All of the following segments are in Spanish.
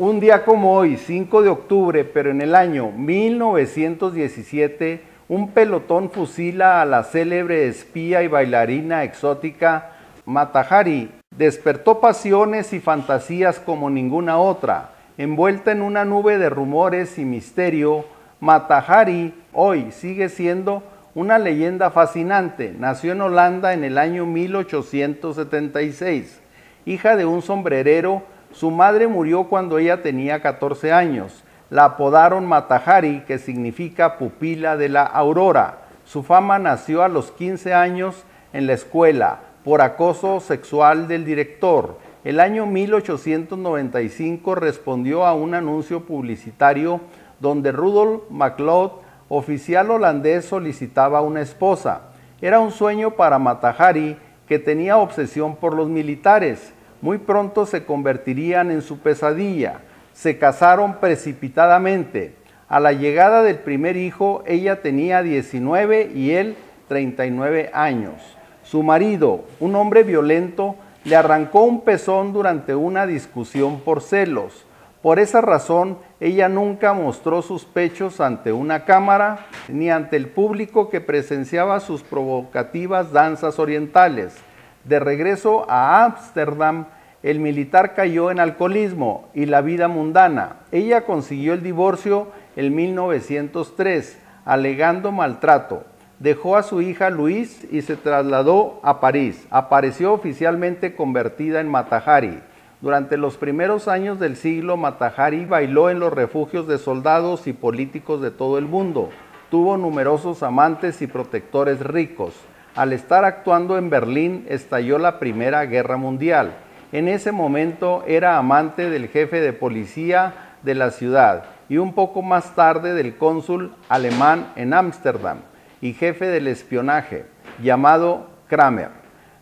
Un día como hoy, 5 de octubre, pero en el año 1917, un pelotón fusila a la célebre espía y bailarina exótica Matahari. Despertó pasiones y fantasías como ninguna otra. Envuelta en una nube de rumores y misterio, Matahari hoy sigue siendo una leyenda fascinante. Nació en Holanda en el año 1876, hija de un sombrerero su madre murió cuando ella tenía 14 años. La apodaron Matahari, que significa pupila de la aurora. Su fama nació a los 15 años en la escuela por acoso sexual del director. El año 1895 respondió a un anuncio publicitario donde Rudolf MacLeod, oficial holandés, solicitaba una esposa. Era un sueño para Matahari, que tenía obsesión por los militares muy pronto se convertirían en su pesadilla. Se casaron precipitadamente. A la llegada del primer hijo, ella tenía 19 y él 39 años. Su marido, un hombre violento, le arrancó un pezón durante una discusión por celos. Por esa razón, ella nunca mostró sus pechos ante una cámara ni ante el público que presenciaba sus provocativas danzas orientales. De regreso a Ámsterdam, el militar cayó en alcoholismo y la vida mundana. Ella consiguió el divorcio en 1903, alegando maltrato. Dejó a su hija Luis y se trasladó a París. Apareció oficialmente convertida en Matahari. Durante los primeros años del siglo, Matahari bailó en los refugios de soldados y políticos de todo el mundo. Tuvo numerosos amantes y protectores ricos. Al estar actuando en Berlín estalló la Primera Guerra Mundial. En ese momento era amante del jefe de policía de la ciudad y un poco más tarde del cónsul alemán en Ámsterdam y jefe del espionaje, llamado Kramer.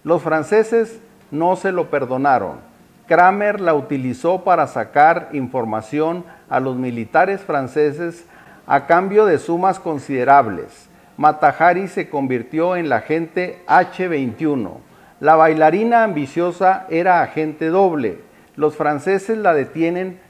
Los franceses no se lo perdonaron. Kramer la utilizó para sacar información a los militares franceses a cambio de sumas considerables. Matajari se convirtió en la agente H21. La bailarina ambiciosa era agente doble. Los franceses la detienen